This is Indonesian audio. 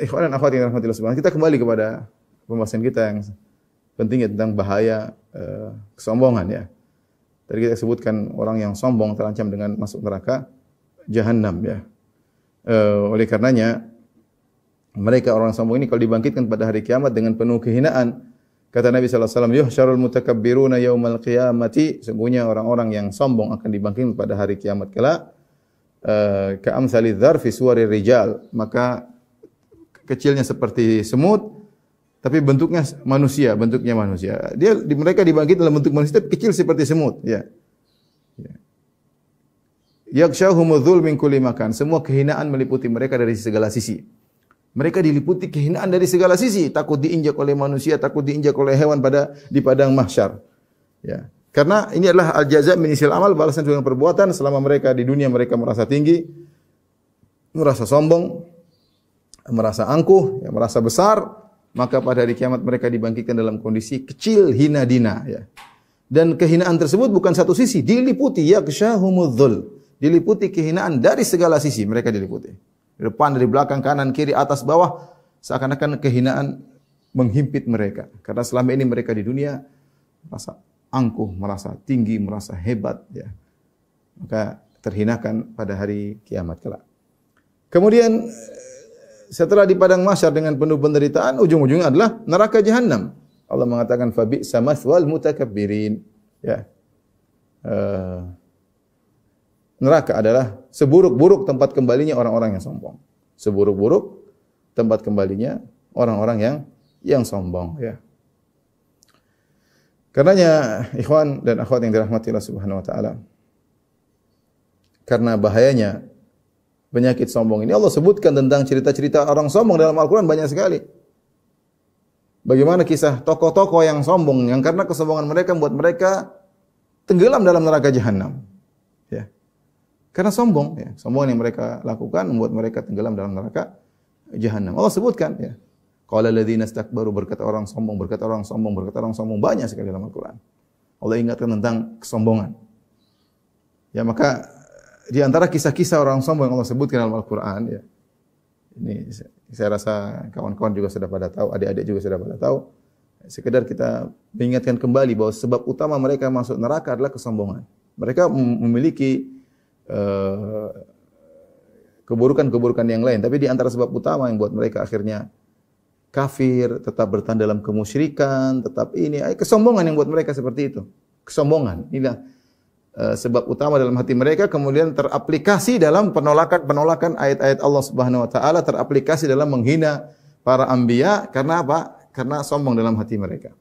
ikhwan dan akhwat yang rahmatillah subhanahu kita kembali kepada pembahasan kita yang pentingnya tentang bahaya eh, kesombongan ya. Tadi kita sebutkan orang yang sombong terancam dengan masuk neraka jahanam ya. Eh, oleh karenanya mereka orang sombong ini kalau dibangkitkan pada hari kiamat dengan penuh kehinaan kata Nabi sallallahu alaihi wasallam yuhsyarul mutakabbiruna yaumal qiyamati sungguhnya orang-orang yang sombong akan dibangkitkan pada hari kiamat kala eh, ka amsalidz dzarfi rijal maka kecilnya seperti semut, tapi bentuknya manusia, bentuknya manusia. Dia di, mereka dibangkit dalam bentuk manusia tapi kecil seperti semut, ya. ya. Yakshahumudzul min kulli makan. Semua kehinaan meliputi mereka dari segala sisi. Mereka diliputi kehinaan dari segala sisi, takut diinjak oleh manusia, takut diinjak oleh hewan pada di padang mahsyar. Ya. Karena ini adalah al-jaza min amal, balasan dengan perbuatan selama mereka di dunia mereka merasa tinggi, merasa sombong, merasa angkuh, ya, merasa besar, maka pada hari kiamat mereka dibangkitkan dalam kondisi kecil hina dina ya. Dan kehinaan tersebut bukan satu sisi, diliputi yaksyahumudzul. Diliputi kehinaan dari segala sisi mereka diliputi. Di depan, dari belakang, kanan, kiri, atas, bawah, seakan-akan kehinaan menghimpit mereka. Karena selama ini mereka di dunia merasa angkuh, merasa tinggi, merasa hebat ya. Maka terhinakan pada hari kiamat kelak. Kemudian setelah di padang mahsyar dengan penuh penderitaan ujung-ujungnya adalah neraka jahanam. Allah mengatakan fabi samathwal mutakabbirin. Ya. Uh, neraka adalah seburuk-buruk tempat kembalinya orang-orang yang sombong. Seburuk-buruk tempat kembalinya orang-orang yang yang sombong, ya. Karenanya ikhwan dan akhwat yang dirahmati Allah Subhanahu wa taala. Karena bahayanya penyakit sombong ini. Allah sebutkan tentang cerita-cerita orang sombong dalam Al-Quran banyak sekali. Bagaimana kisah tokoh-tokoh yang sombong, yang karena kesombongan mereka membuat mereka tenggelam dalam neraka jahanam. Ya. Karena sombong, ya. sombong yang mereka lakukan membuat mereka tenggelam dalam neraka jahanam. Allah sebutkan, ya. Qala Nasdaq baru berkata orang sombong, berkata orang sombong, berkata orang sombong banyak sekali dalam Al-Qur'an. Allah ingatkan tentang kesombongan. Ya maka di antara kisah-kisah orang sombong yang Allah sebutkan dalam Al-Qur'an ya. Ini saya rasa kawan-kawan juga sudah pada tahu, adik-adik juga sudah pada tahu. Sekedar kita mengingatkan kembali bahwa sebab utama mereka masuk neraka adalah kesombongan. Mereka memiliki eh, keburukan-keburukan uh, yang lain, tapi di antara sebab utama yang buat mereka akhirnya kafir, tetap bertahan dalam kemusyrikan, tetap ini, eh, kesombongan yang buat mereka seperti itu. Kesombongan. Inilah Eh, sebab utama dalam hati mereka kemudian teraplikasi dalam penolakan-penolakan ayat-ayat Allah Subhanahu wa taala, teraplikasi dalam menghina para anbiya karena apa? Karena sombong dalam hati mereka.